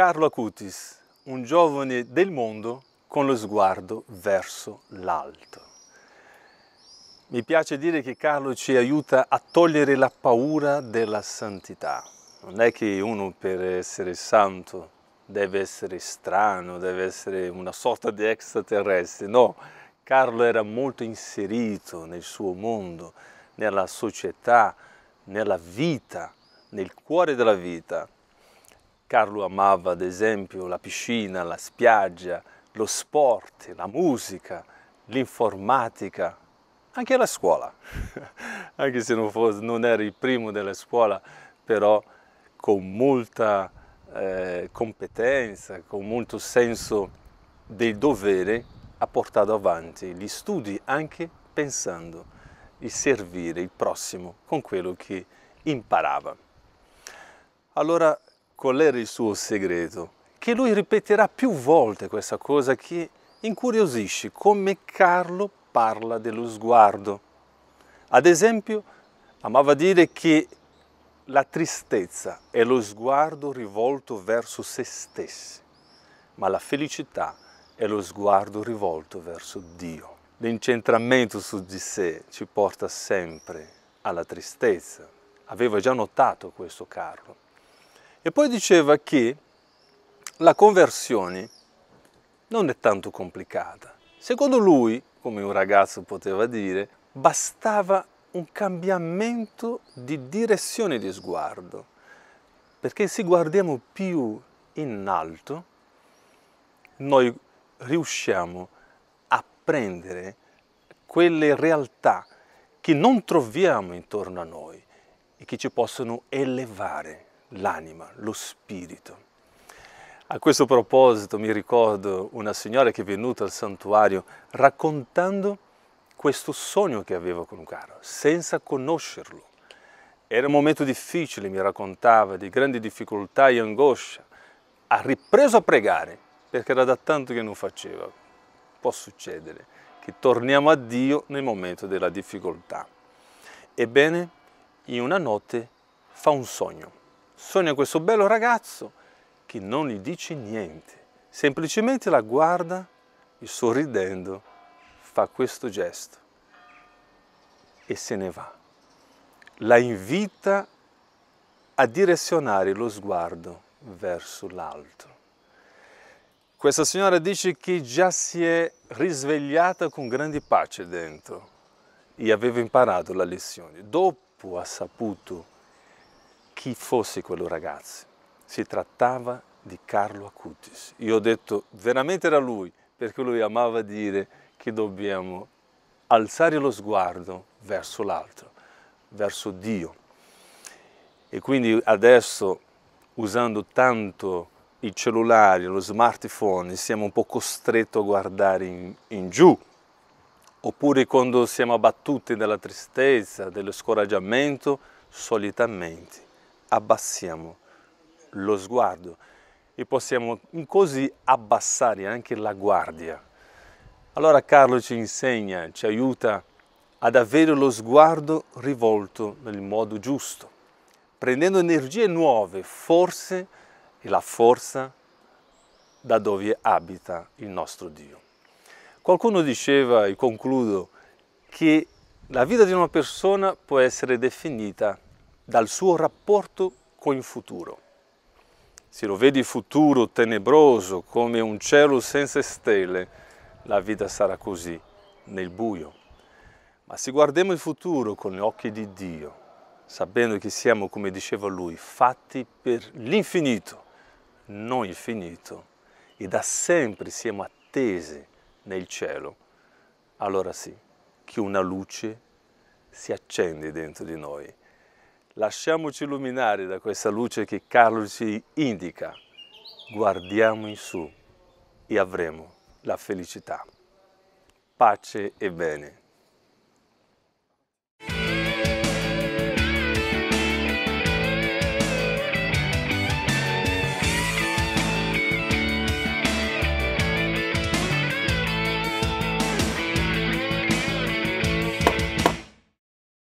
Carlo Acutis, un giovane del mondo con lo sguardo verso l'alto. Mi piace dire che Carlo ci aiuta a togliere la paura della santità. Non è che uno per essere santo deve essere strano, deve essere una sorta di extraterrestre, no. Carlo era molto inserito nel suo mondo, nella società, nella vita, nel cuore della vita Carlo amava ad esempio la piscina, la spiaggia, lo sport, la musica, l'informatica, anche la scuola. anche se non, fosse, non, era il primo della scuola, però con molta eh, competenza, con molto senso del dovere, ha portato avanti gli studi anche pensando di servire il prossimo con quello che imparava. Allora qual era il suo segreto? Che lui ripeterà più volte questa cosa che incuriosisce come Carlo parla dello sguardo. Ad esempio, amava dire che la tristezza è lo sguardo rivolto verso se stessi, ma la felicità è lo sguardo rivolto verso Dio. L'incentramento su di sé ci porta sempre alla tristezza. Aveva già notato questo Carlo. E poi diceva che la conversione non è tanto complicata. Secondo lui, come un ragazzo poteva dire, bastava un cambiamento di direzione di sguardo, perché se guardiamo più in alto, noi riusciamo a prendere quelle realtà che non troviamo intorno a noi e che ci possono elevare l'anima, lo spirito. A questo proposito mi ricordo una signora che è venuta al santuario raccontando questo sogno che aveva con un Caro, senza conoscerlo. Era un momento difficile, mi raccontava, di grandi difficoltà e angoscia. Ha ripreso a pregare, perché era da tanto che non faceva. Può succedere che torniamo a Dio nel momento della difficoltà. Ebbene, in una notte fa un sogno sogna questo bello ragazzo che non gli dice niente, semplicemente la guarda e sorridendo fa questo gesto e se ne va. La invita a direzionare lo sguardo verso l'alto. Questa signora dice che già si è risvegliata con grande pace dentro e aveva imparato la lezione. Dopo ha saputo chi fosse quello ragazzo. Si trattava di Carlo Acutis. Io ho detto veramente era lui, perché lui amava dire che dobbiamo alzare lo sguardo verso l'altro, verso Dio. E quindi adesso, usando tanto i cellulari, lo smartphone, siamo un po' costretti a guardare in, in giù, oppure quando siamo abbattuti dalla tristezza, dello scoraggiamento, solitamente abbassiamo lo sguardo e possiamo così abbassare anche la guardia. Allora Carlo ci insegna, ci aiuta ad avere lo sguardo rivolto nel modo giusto, prendendo energie nuove, forse e la forza da dove abita il nostro Dio. Qualcuno diceva, e concludo, che la vita di una persona può essere definita dal suo rapporto con il futuro. Se lo vedi futuro tenebroso come un cielo senza stelle, la vita sarà così, nel buio. Ma se guardiamo il futuro con gli occhi di Dio, sapendo che siamo, come diceva lui, fatti per l'infinito, non il finito, e da sempre siamo attesi nel cielo, allora sì, che una luce si accende dentro di noi Lasciamoci illuminare da questa luce che Carlo ci indica. Guardiamo in su e avremo la felicità. Pace e bene.